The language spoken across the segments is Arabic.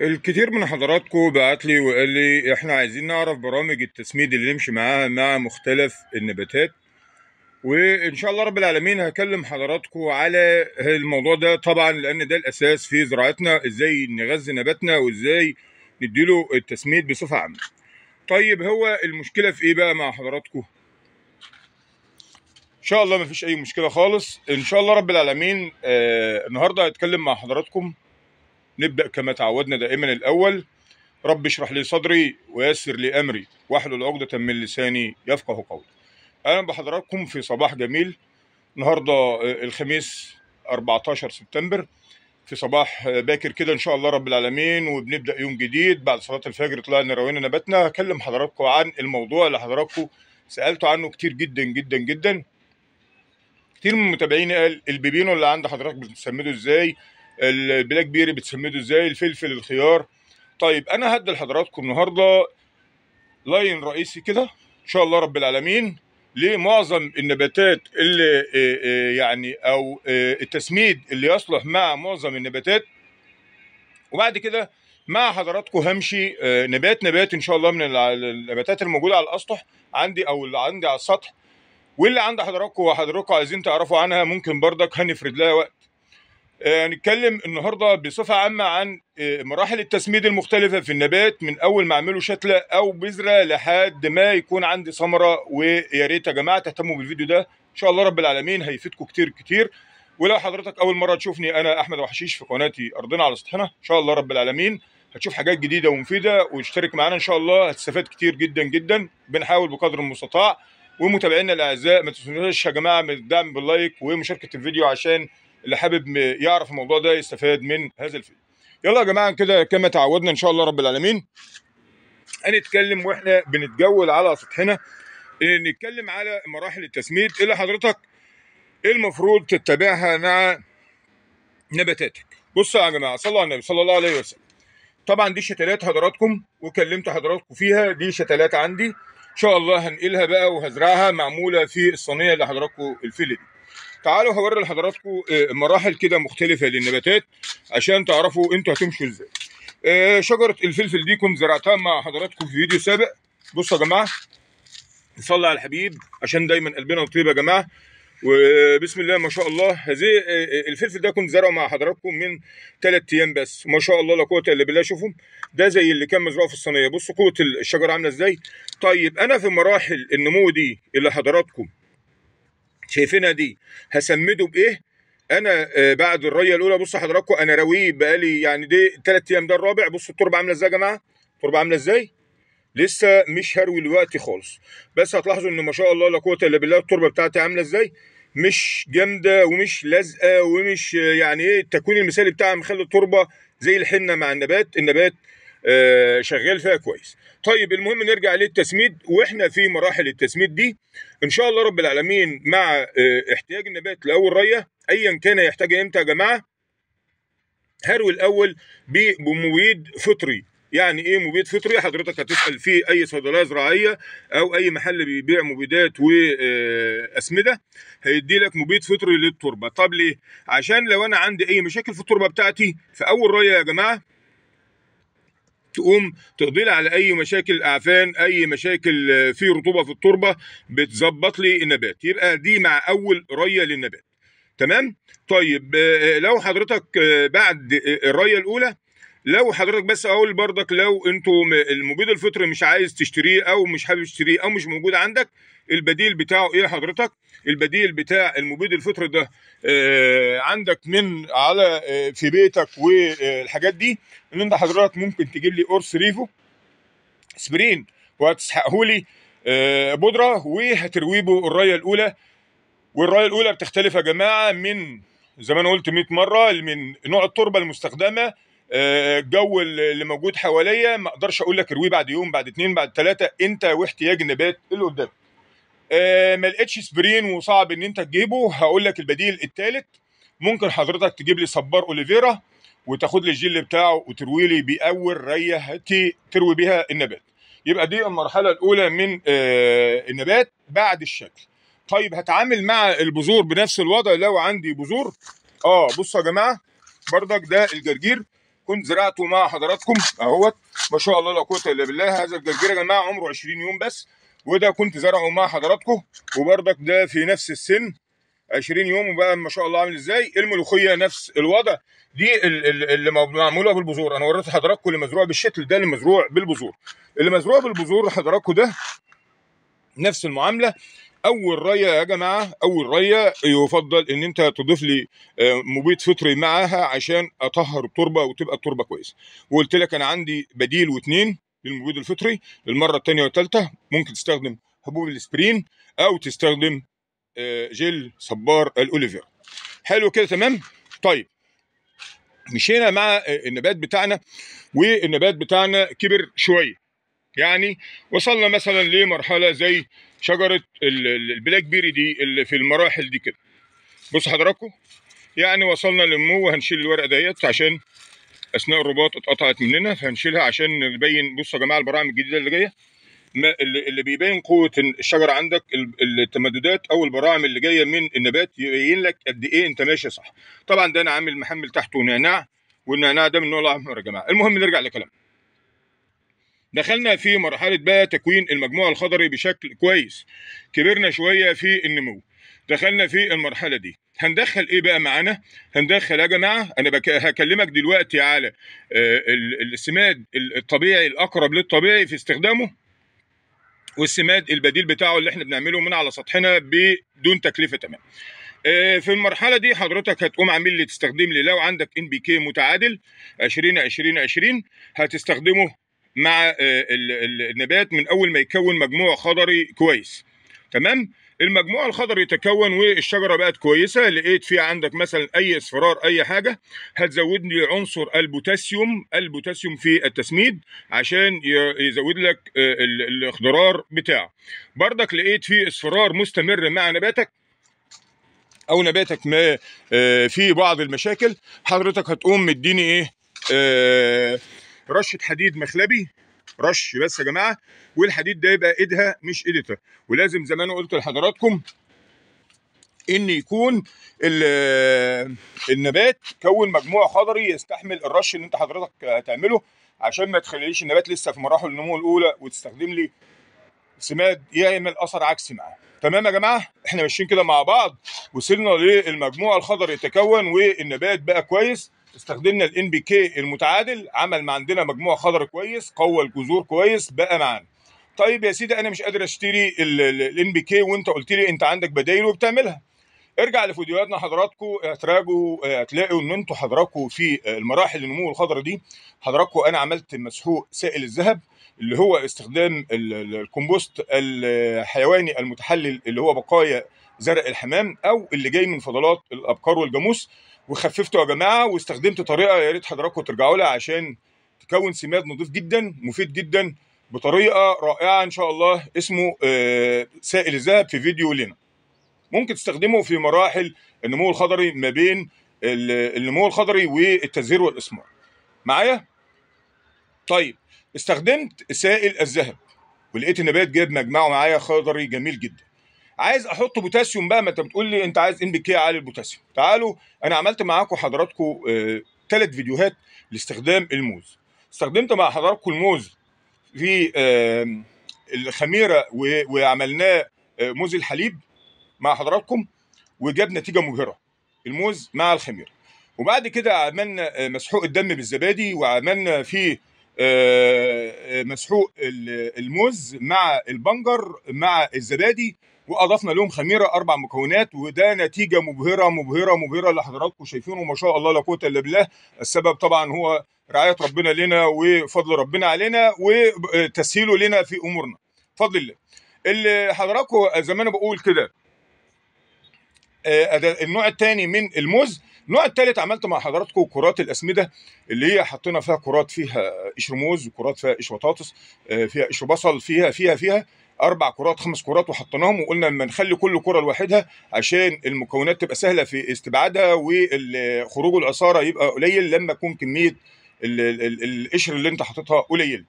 الكثير من حضراتكم بعت لي وقال لي احنا عايزين نعرف برامج التسميد اللي نمشي معاها مع مختلف النباتات وان شاء الله رب العالمين هكلم حضراتكم على الموضوع ده طبعا لان ده الاساس في زراعتنا ازاي نغذي نباتنا وازاي نديله التسميد بصفه عامه طيب هو المشكله في ايه بقى مع حضراتكم ان شاء الله مفيش اي مشكله خالص ان شاء الله رب العالمين آه النهارده هتكلم مع حضراتكم نبدأ كما تعودنا دائما الأول رب اشرح لي صدري ويسر لي أمري واحلل عقدة من لساني يفقه قولي أهلا بحضراتكم في صباح جميل النهاردة آه، الخميس 14 سبتمبر في صباح آه، باكر كده ان شاء الله رب العالمين وبنبدا يوم جديد بعد صلاه الفجر طلعنا روينا نباتنا هكلم حضراتكم عن الموضوع اللي حضراتكم سالتوا عنه كتير جدا جدا جدا كتير من متابعيني قال البيبينو اللي عند حضرتك بتسمده ازاي البلاك بيري بتسمده ازاي الفلفل الخيار طيب انا هدي لحضراتكم النهارده لاين رئيسي كده ان شاء الله رب العالمين لمعظم النباتات اللي آه، آه، يعني او آه، التسميد اللي يصلح مع معظم النباتات وبعد كده مع حضراتكم همشي نبات نبات ان شاء الله من النباتات الموجوده على الاسطح عندي او اللي عندي على السطح واللي عند حضراتكم وحضراتكم عايزين تعرفوا عنها ممكن بردك هنفرد لها وقت هنتكلم آه، النهارده بصفه عامه عن آه، مراحل التسميد المختلفه في النبات من اول ما اعمله شتله او بذره لحد ما يكون عندي ثمره ويا ريت يا جماعه تهتموا بالفيديو ده ان شاء الله رب العالمين هيفيدكم كتير كتير ولو حضرتك اول مره تشوفني انا احمد وحشيش في قناتي ارضنا على سطحنا ان شاء الله رب العالمين هتشوف حاجات جديده ومفيده واشترك معانا ان شاء الله هتستفاد كتير جدا جدا بنحاول بقدر المستطاع ومتابعينا الاعزاء ما تنسوناش يا جماعه من الدعم باللايك ومشاركه الفيديو عشان اللي حابب يعرف الموضوع ده يستفاد من هذا الفيديو يلا يا جماعه كده كما تعودنا ان شاء الله رب العالمين هنتكلم واحنا بنتجول على سطحنا إيه، نتكلم على مراحل التسميد اللي حضرتك المفروض تتبعها مع نباتاتك بص يا جماعه صلوا على النبي صلى الله عليه وسلم طبعا دي شتلات حضراتكم وكلمت حضراتكم فيها دي شتلات عندي ان شاء الله هنقلها بقى وهزرعها معموله في الصينيه اللي حضراتكم الفيل دي تعالوا هوري لحضراتكم آه، مراحل كده مختلفه للنباتات عشان تعرفوا انتوا هتمشوا ازاي آه، شجره الفلفل دي كنت زرعتها مع حضراتكم في فيديو سابق بصوا يا جماعه نصلي على الحبيب عشان دايما قلبنا طيب يا جماعه وبسم الله ما شاء الله هذه آه، الفلفل ده كنت زرعه مع حضراتكم من ثلاث ايام بس ما شاء الله لا قوه الا بالله شوفوا ده زي اللي كان مزروع في الصينيه بصوا قوه الشجره عامله ازاي طيب انا في مراحل النمو دي اللي حضراتكم شايفينها دي هسمده بايه انا آه، بعد الريه الاولى بص حضراتكم انا راويه بقالي يعني دي ثلاث ايام ده الرابع بصوا التربه عامله ازاي يا جماعه التربه عامله ازاي لسه مش هروي دلوقتي خالص بس هتلاحظوا ان ما شاء الله لا قوه الا بالله التربه بتاعتي عامله ازاي مش جامده ومش لازقه ومش آه، يعني ايه التكوين المثالي بتاعها مخلي التربه زي الحنه مع النبات النبات آه، شغال فيها كويس طيب المهم نرجع للتسميد واحنا في مراحل التسميد دي ان شاء الله رب العالمين مع آه، احتياج النبات لاول ريه ايا كان يحتاج امتى يا جماعه هروي الاول بمبيد فطري يعني ايه مبيد فطري حضرتك هتسال في اي صيدليه زراعيه او اي محل بيبيع مبيدات واسمده هيدي لك مبيد فطري للتربه طب ليه عشان لو انا عندي اي مشاكل في التربه بتاعتي في اول ريه يا جماعه تقوم تقضي لي على اي مشاكل اعفان اي مشاكل آه، في رطوبه في التربه بتظبط لي النبات يبقى دي مع اول ريه للنبات تمام طيب آه، آه، لو حضرتك بعد الريه الاولى لو حضرتك بس اقول برضك لو انتوا المبيد الفطري مش عايز تشتريه او مش حابب تشتريه او مش موجود عندك البديل بتاعه ايه حضرتك البديل بتاع المبيد الفطري ده آه عندك من على آه في بيتك والحاجات دي ان انت حضرتك ممكن تجيب لي قرص ريفو سبرين وهتسحقهولي آه بودره وهترويبه الرايه الاولى والرايه الاولى بتختلف يا جماعه من زي ما انا قلت 100 مره من نوع التربه المستخدمه الجو آه، اللي موجود حواليا ما اقدرش اقول لك ارويه بعد يوم بعد اثنين بعد ثلاثه انت واحتياج نبات اللي قدامك آه، ما لقيتش سبرين وصعب ان انت تجيبه هقول لك البديل الثالث ممكن حضرتك تجيب لي صبار اوليفيرا وتاخد لي الجل بتاعه وتروي لي باول ريه تروي بيها النبات يبقى دي المرحله الاولى من آه، النبات بعد الشكل طيب هتعامل مع البذور بنفس الوضع لو عندي بذور اه بصوا يا جماعه بردك ده الجرجير كنت زرعته مع حضراتكم اهوت ما شاء الله لا قوه الا بالله هذا الجرجير يا جماعه عمره 20 يوم بس وده كنت زرعه مع حضراتكم وبرضك ده في نفس السن 20 يوم وبقى ما شاء الله عامل ازاي الملوخيه نفس الوضع دي اللي معموله بالبذور انا وريت حضراتكم اللي مزروع بالشتل ده اللي مزروع بالبذور اللي مزروع بالبذور حضراتكم ده نفس المعامله اول رايه يا جماعه اول رايه يفضل ان انت تضيف لي آه، مبيد فطري معاها عشان اطهر التربه وتبقى التربه كويسه وقلت لك انا عندي بديل واثنين للمبيد الفطري المره الثانيه والثالثه ممكن تستخدم حبوب الاسبرين او تستخدم آه، جل صبار الاوليفير حلو كده تمام طيب مشينا مع آه، النبات بتاعنا والنبات بتاعنا كبر شويه يعني وصلنا مثلا لمرحله زي شجره البلاك بيري دي اللي في المراحل دي كده بص حضراتكم يعني وصلنا للنمو وهنشيل الورقه ديت عشان اثناء الرباط اتقطعت مننا فهنشيلها عشان نبين بصوا يا جماعه البراعم الجديده اللي جايه اللي بيبين قوه الشجره عندك التمددات او البراعم اللي جايه من النبات يبين لك قد ايه انت ماشي صح طبعا ده انا عامل محمل تحته نعناع والنعناع ده من النوع الاحمر يا جماعه المهم نرجع لكلامنا دخلنا في مرحله بقى تكوين المجموع الخضري بشكل كويس كبرنا شويه في النمو دخلنا في المرحله دي هندخل ايه بقى معانا هندخل يا جماعه انا بك... هكلمك دلوقتي على آه، السماد الطبيعي الاقرب للطبيعي في استخدامه والسماد البديل بتاعه اللي احنا بنعمله من على سطحنا بدون تكلفه تمام آه، في المرحلة دي حضرتك هتقوم عامل لي تستخدم لي لو عندك ان بي كي متعادل 20 20 20 هتستخدمه مع آه، النبات من اول ما يكون مجموع خضري كويس تمام المجموع الخضر يتكون والشجره بقت كويسه لقيت فيها عندك مثلا اي اصفرار اي حاجه هتزود لي عنصر البوتاسيوم البوتاسيوم في التسميد عشان يزود لك آه، الاخضرار بتاعه بردك لقيت فيه اصفرار مستمر مع نباتك او نباتك ما آه، في بعض المشاكل حضرتك هتقوم مديني ايه رشه حديد مخلبي رش بس يا جماعه والحديد ده يبقى ايدها مش ايدتها ولازم زي ما انا قلت لحضراتكم ان يكون النبات كون مجموع خضري يستحمل الرش اللي انت حضرتك هتعمله عشان ما تخليش النبات لسه في مراحل النمو الاولى وتستخدم لي سماد يعمل اثر عكسي معاه تمام يا جماعه احنا ماشيين كده مع بعض وصلنا للمجموع الخضري يتكون والنبات بقى كويس استخدمنا الان بي كي المتعادل عمل ما عندنا مجموع خضر كويس قوى الجذور كويس بقى معانا طيب يا سيدي انا مش قادر اشتري الان بي كي وانت قلت لي انت عندك بدايل وبتعملها ارجع لفيديوهاتنا حضراتكم هتراجعوا هتلاقوا ان انتوا حضراتكم في المراحل النمو الخضراء دي حضراتكم انا عملت مسحوق سائل الذهب اللي هو استخدام الكومبوست الحيواني المتحلل اللي هو بقايا زرق الحمام او اللي جاي من فضلات الابقار والجاموس وخففتوا يا جماعه واستخدمت طريقه يا ريت حضراتكم ترجعوا لها عشان تكون سماد نضيف جدا مفيد جدا بطريقه رائعه ان شاء الله اسمه آه، سائل الذهب في فيديو لنا ممكن تستخدمه في مراحل النمو الخضري ما بين النمو الخضري والتزهير والاسمار معايا طيب استخدمت سائل الذهب ولقيت النبات جاب مجمعه معايا خضري جميل جدا عايز احط بوتاسيوم بقى ما انت بتقول لي انت عايز ان بي كي عالي البوتاسيوم تعالوا انا عملت معاكم حضراتكم ثلاث آه، فيديوهات لاستخدام الموز استخدمت مع حضراتكم الموز في آه، الخميره وعملناه آه، موز الحليب مع حضراتكم وجاب نتيجه مبهره الموز مع الخميره وبعد كده عملنا مسحوق الدم بالزبادي وعملنا فيه مسحوق الموز مع البنجر مع الزبادي واضفنا لهم خميره اربع مكونات وده نتيجه مبهره مبهره مبهره اللي حضراتكم شايفينه ما شاء الله لا قوه الا بالله السبب طبعا هو رعايه ربنا لنا وفضل ربنا علينا وتسهيله لنا في امورنا فضل الله اللي حضراتكم زي ما انا بقول كده آه، النوع الثاني من الموز النوع الثالث عملت مع حضراتكم كرات الاسمده اللي هي حطينا فيها كرات فيها قشر موز وكرات فيها قشر بطاطس آه، فيها قشر بصل فيها فيها فيها اربع كرات خمس كرات وحطيناهم وقلنا لما نخلي كل كره لوحدها عشان المكونات تبقى سهله في استبعادها وخروج العصاره يبقى قليل لما تكون كميه القشر اللي انت حاططها قليل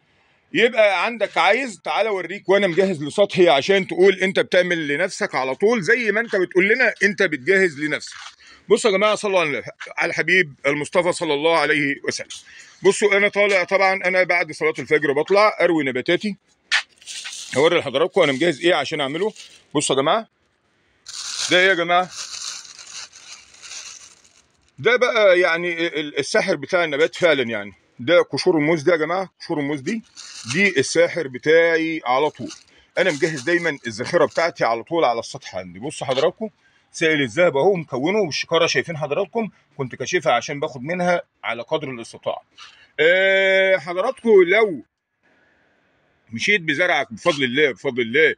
يبقى عندك عايز تعالى اوريك وانا مجهز لسطحي عشان تقول انت بتعمل لنفسك على طول زي ما انت بتقول لنا انت بتجهز لنفسك بصوا يا جماعه صلوا على الحبيب المصطفى صلى الله عليه وسلم بصوا انا طالع طبعا انا بعد صلاه الفجر بطلع اروي نباتاتي هوري لحضراتكم انا مجهز ايه عشان اعمله بصوا يا جماعه ده ايه يا جماعه ده بقى يعني الساحر بتاع النبات فعلا يعني ده قشور الموز ده يا جماعه قشور الموز دي دي الساحر بتاعي على طول انا مجهز دايما الذخيره بتاعتي على طول على السطح عندي بصوا حضراتكم سائل الذهب اهو مكونه والشكاره شايفين حضراتكم كنت كاشفها عشان باخد منها على قدر الاستطاعه أه حضراتكم لو مشيت بزرعك بفضل الله بفضل الله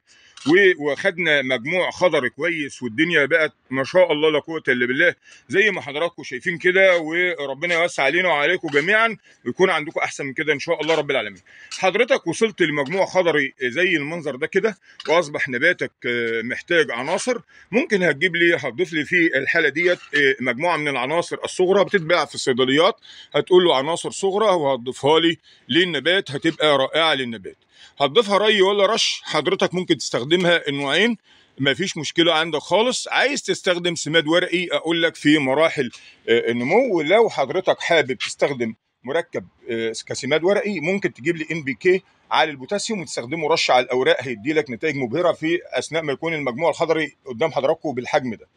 واخدنا مجموع خضر كويس والدنيا بقت ما شاء الله لا قوه الا بالله زي ما حضراتكم شايفين كده وربنا يوسع علينا وعليكم جميعا ويكون عندكم احسن من كده ان شاء الله رب العالمين. حضرتك وصلت لمجموع خضري زي المنظر ده كده واصبح نباتك آه، محتاج عناصر ممكن هتجيب لي هتضيف لي في الحاله ديت آه، مجموعه من العناصر الصغرى بتتباع في الصيدليات هتقول له عناصر صغرى وهتضيفها لي للنبات هتبقى رائعه للنبات. هتضيفها ري ولا رش حضرتك ممكن تستخدمها تستخدمها النوعين ما فيش مشكله عندك خالص عايز تستخدم سماد ورقي اقول لك في مراحل آه، النمو ولو حضرتك حابب تستخدم مركب آه، كسماد ورقي ممكن تجيب لي ام بي كي عالي البوتاسيوم وتستخدمه رش على الاوراق هيدي لك نتائج مبهره في اثناء ما يكون المجموع الحضري قدام حضراتكم بالحجم ده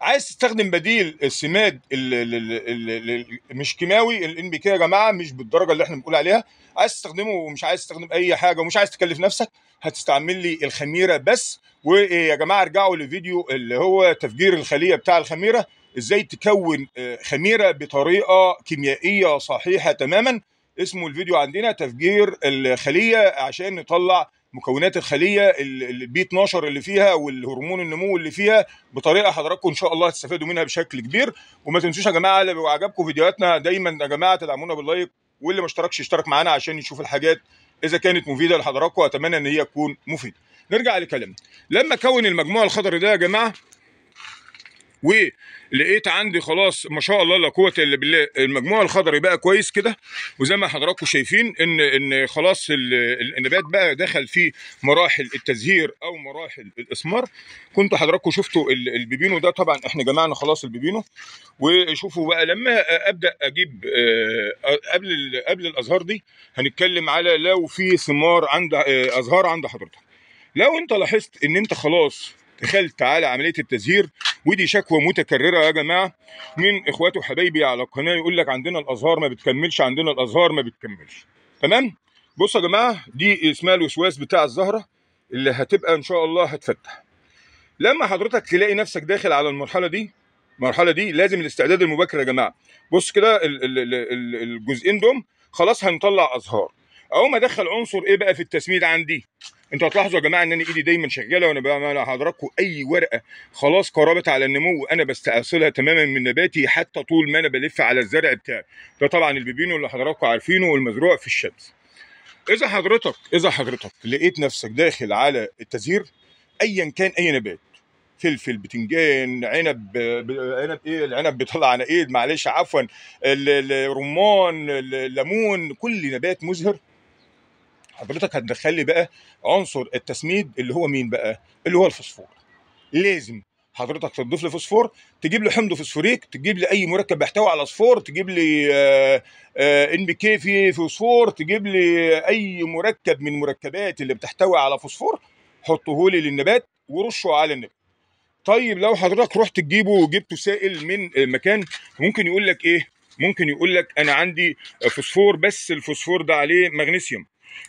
عايز تستخدم بديل السماد ال ال ال مش كيماوي الان بي كي يا جماعه مش بالدرجه اللي احنا بنقول عليها عايز تستخدمه ومش عايز تستخدم اي حاجه ومش عايز تكلف نفسك هتستعمل لي الخميره بس ويا جماعه ارجعوا لفيديو اللي هو تفجير الخليه بتاع الخميره ازاي تكون آه، خميره بطريقه كيميائيه صحيحه تماما اسمه الفيديو عندنا تفجير الخليه عشان نطلع مكونات الخليه البي 12 اللي فيها والهرمون النمو اللي فيها بطريقه حضراتكم ان شاء الله هتستفادوا منها بشكل كبير وما تنسوش يا جماعه لو عجبكم فيديوهاتنا دايما يا جماعه تدعمونا باللايك واللي ما اشتركش يشترك معانا عشان يشوف الحاجات اذا كانت مفيده لحضراتكم واتمنى ان هي تكون مفيده نرجع لكلامنا لما اكون المجموع الخضري ده يا جماعه و لقيت عندي خلاص ما شاء الله لا قوه الا بالله المجموع الخضري بقى كويس كده وزي ما حضراتكم شايفين ان ان خلاص النبات بقى دخل في مراحل التزهير او مراحل الاسمار كنتوا حضراتكم شفتوا البيبينو ده طبعا احنا جمعنا خلاص البيبينو وشوفوا بقى لما ابدا اجيب آه، قبل قبل الازهار دي هنتكلم على لو في ثمار عند آه، ازهار عند حضرتك لو انت لاحظت ان انت خلاص دخلت على عمليه التزهير ودي شكوى متكرره يا جماعه من اخواته وحبايبي على القناه يقول لك عندنا الازهار ما بتكملش عندنا الازهار ما بتكملش تمام بصوا يا جماعه دي اسمها الوسواس بتاع الزهره اللي هتبقى ان شاء الله هتفتح لما حضرتك تلاقي نفسك داخل على المرحله دي المرحله دي لازم الاستعداد المبكر يا جماعه بص كده الجزئين دول خلاص هنطلع ازهار اقوم ما ادخل عنصر ايه بقى في التسميد عندي انتوا هتلاحظوا يا جماعه ان انا ايدي دايما شغاله وانا بعمل حضراتكم اي ورقه خلاص قربت على النمو انا بستأصلها تماما من نباتي حتى طول ما انا بلف على الزرع بتاعي ده طبعا البيبينو اللي حضراتكم عارفينه والمزروع في الشمس اذا حضرتك اذا حضرتك لقيت نفسك داخل على التزهير ايا كان اي نبات فلفل بتنجان عنب عنب ايه العنب بيطلع على ايد معلش عفوا الرمان الليمون كل نبات مزهر حضرتك هتدخل لي بقى عنصر التسميد اللي هو مين بقى اللي هو الفوسفور لازم حضرتك تضيف لي فوسفور تجيب لي حمض فوسفوريك تجيب لي اي مركب بيحتوي على فوسفور تجيب لي آه، آه، ان بي كي في فوسفور تجيب لي اي مركب من المركبات اللي بتحتوي على فوسفور حطه لي للنبات ورشه على النبات طيب لو حضرتك رحت تجيبه وجبته سائل من مكان ممكن يقول لك ايه ممكن يقول لك انا عندي فوسفور بس الفوسفور ده عليه مغنيسيوم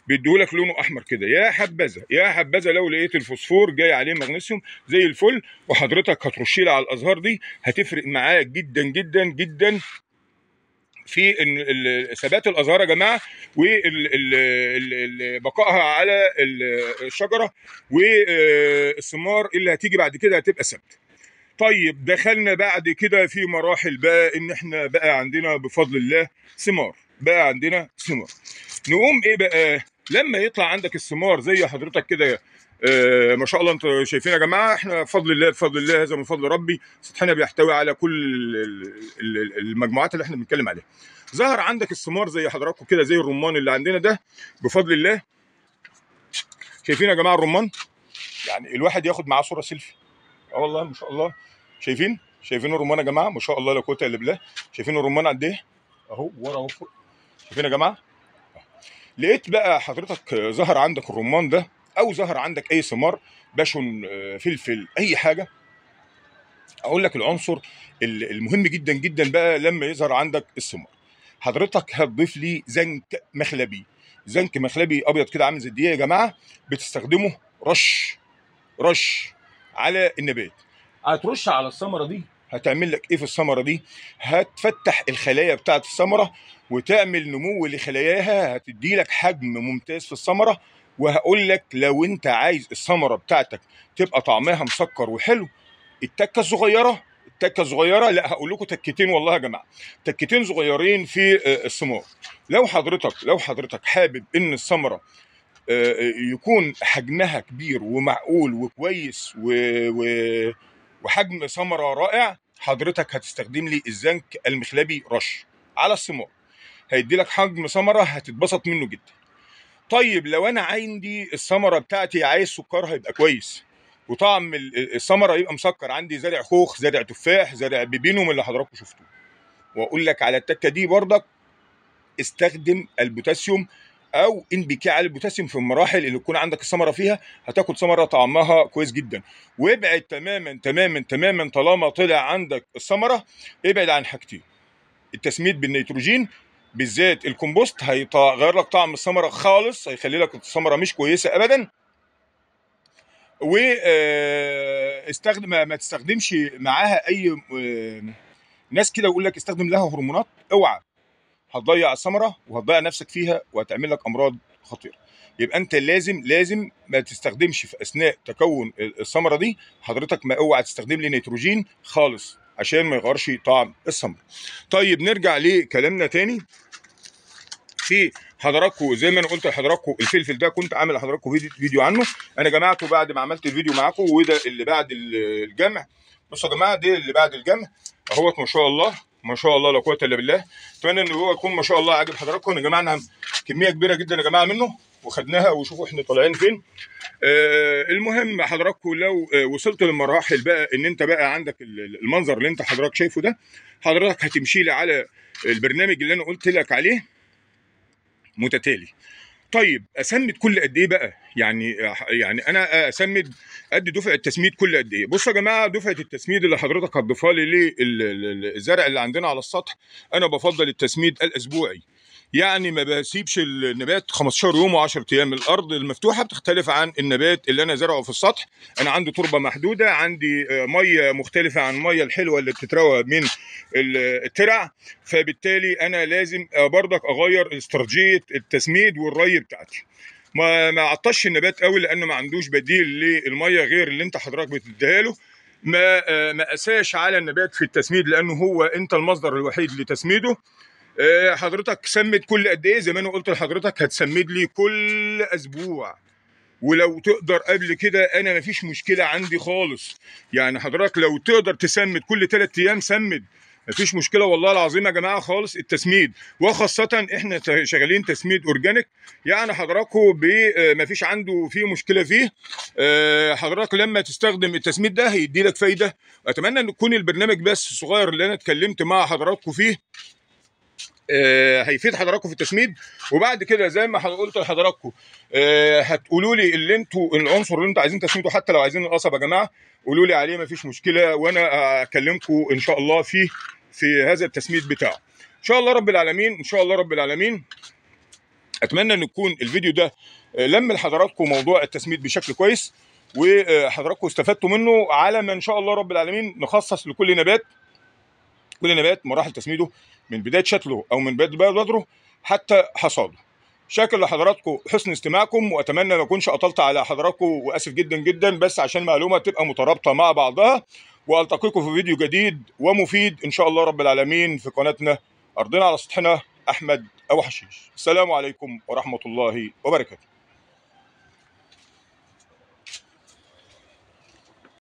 بيديهولك لونه احمر كده يا حبذا يا حبذا لو لقيت الفوسفور جاي عليه مغنيسيوم زي الفل وحضرتك هترشيه على الازهار دي هتفرق معاك جدا جدا جدا في ثبات الازهار يا جماعه وبقائها على الشجره والثمار آه اللي هتيجي بعد كده هتبقى ثابته. طيب دخلنا بعد كده في مراحل بقى ان احنا بقى عندنا بفضل الله ثمار. بقى عندنا ثمار نقوم ايه بقى لما يطلع عندك الثمار زي حضرتك كده آه ما شاء الله انتوا شايفين يا جماعه احنا بفضل الله بفضل الله هذا من فضل ربي سطحنا بيحتوي على كل المجموعات اللي احنا بنتكلم عليها ظهر عندك الثمار زي حضراتكم كده زي الرمان اللي عندنا ده بفضل الله شايفين يا جماعه الرمان يعني الواحد ياخد معاه صوره سيلفي اه والله ما شاء الله شايفين شايفين الرمان يا جماعه ما شاء الله لا قوه الا بالله شايفين الرمان قد ايه اهو ورا اهو شايفين يا جماعه لقيت بقى حضرتك ظهر عندك الرمان ده او ظهر عندك اي ثمار باشون آه، فلفل اي حاجه اقول لك العنصر المهم جدا جدا بقى لما يظهر عندك الثمار حضرتك هتضيف لي زنك مخلبي زنك مخلبي ابيض كده عامل زي الدقيق يا جماعه بتستخدمه رش رش على النبات هترش على الثمره دي هتعمل لك ايه في الثمره دي هتفتح الخلايا بتاعه الثمره وتعمل نمو لخلاياها هتدي لك حجم ممتاز في الثمره وهقول لك لو انت عايز الثمره بتاعتك تبقى طعمها مسكر وحلو التكه الصغيره تكه صغيره لا هقول لكم تكتين والله يا جماعه تكتين صغيرين في آه، الثمار لو حضرتك لو حضرتك حابب ان الثمره آه، يكون حجمها كبير ومعقول وكويس و... و... وحجم ثمره رائع حضرتك هتستخدم لي الزنك المخلبي رش على الثمار هيدي لك حجم ثمره هتتبسط منه جدا طيب لو انا عندي الثمره بتاعتي عايز سكر هيبقى كويس وطعم الثمره يبقى مسكر عندي زرع خوخ زرع تفاح زرع بيبينو من اللي حضراتكم شفتوه واقول لك على التكه دي بردك استخدم البوتاسيوم او ان بي كي على البوتاسيوم في المراحل اللي تكون عندك الثمره فيها هتاكل ثمره طعمها كويس جدا وابعد تماما تماما تماما طالما طلع عندك الثمره ابعد عن حاجتين التسميد بالنيتروجين بالذات الكومبوست هيغير لك طعم الثمره خالص هيخلي لك الثمره مش كويسه ابدا و استخدم ما تستخدمش معاها اي آه، ناس كده يقول لك استخدم لها هرمونات اوعى هتضيع الثمره وهتضيع نفسك فيها وهتعمل لك امراض خطيره يبقى انت لازم لازم ما تستخدمش في اثناء تكون الثمره دي حضرتك ما اوعى تستخدم لي نيتروجين خالص عشان ما يغيرش طعم السمر طيب نرجع لكلامنا تاني في حضراتكم زي ما انا قلت لحضراتكم الفلفل ده كنت عامل لحضراتكم فيديو عنه انا جمعته بعد ما عملت الفيديو معاكم وده اللي بعد الجمع بصوا يا جماعه ده اللي بعد الجمع اهوت ما شاء الله ما شاء الله لا قوه الا بالله اتمنى ان هو يكون ما شاء الله عاجب حضراتكم يا جماعه كميه كبيره جدا يا جماعه منه وخدناها وشوفوا احنا طالعين فين آه المهم حضراتكم لو آه وصلت للمراحل بقى ان انت بقى عندك المنظر اللي انت حضرتك شايفه ده حضرتك هتمشي لي على البرنامج اللي انا قلت لك عليه متتالي طيب اسمد كل قد ايه بقى يعني يعني انا اسمد قد دفعه التسميد كل قد ايه بصوا يا جماعه دفعه التسميد اللي حضرتك هتضيفها لي للزرع اللي عندنا على السطح انا بفضل التسميد الاسبوعي يعني ما بسيبش النبات 15 يوم و10 ايام الارض المفتوحه بتختلف عن النبات اللي انا زرعه في السطح انا عندي تربه محدوده عندي آه، ميه مختلفه عن الميه الحلوه اللي بتتروى من الترع فبالتالي انا لازم آه، برضك اغير استراتيجيه التسميد والري بتاعتي ما ما عطش النبات قوي لانه ما عندوش بديل للميه غير اللي انت حضرتك بتديها له ما آه، ما اساش على النبات في التسميد لانه هو انت المصدر الوحيد لتسميده آه، حضرتك سمد كل قد ايه زي ما انا قلت لحضرتك هتسمد لي كل اسبوع ولو تقدر قبل كده انا مفيش مشكله عندي خالص يعني حضرتك لو تقدر تسمد كل ثلاث ايام سمد مفيش مشكله والله العظيم يا جماعه خالص التسميد وخاصه احنا شغالين تسميد اورجانيك يعني حضراتكم آه، مفيش عنده فيه مشكله فيه آه، حضرتك لما تستخدم التسميد ده هيدي لك فايده اتمنى ان يكون البرنامج بس الصغير اللي انا اتكلمت مع حضراتكم فيه آه، هيفيد حضراتكم في التسميد وبعد كده زي ما قلت لحضراتكم آه، هتقولوا لي اللي انتوا العنصر اللي انتوا عايزين تسميده حتى لو عايزين القصب يا جماعه قولوا لي عليه مفيش مشكله وانا اكلمكم ان شاء الله فيه في هذا التسميد بتاعه ان شاء الله رب العالمين ان شاء الله رب العالمين اتمنى ان يكون الفيديو ده آه، لم لحضراتكم موضوع التسميد بشكل كويس وحضراتكم استفدتوا منه على ما ان شاء الله رب العالمين نخصص لكل نبات كل نبات مراحل تسميده من بدايه شتله او من بدايه بذره حتى حصاده شاكر لحضراتكم حسن استماعكم واتمنى ما اكونش اطلت على حضراتكم واسف جدا جدا بس عشان معلومه تبقى مترابطه مع بعضها والتقيكم في فيديو جديد ومفيد ان شاء الله رب العالمين في قناتنا ارضنا على سطحنا احمد او حشيش السلام عليكم ورحمه الله وبركاته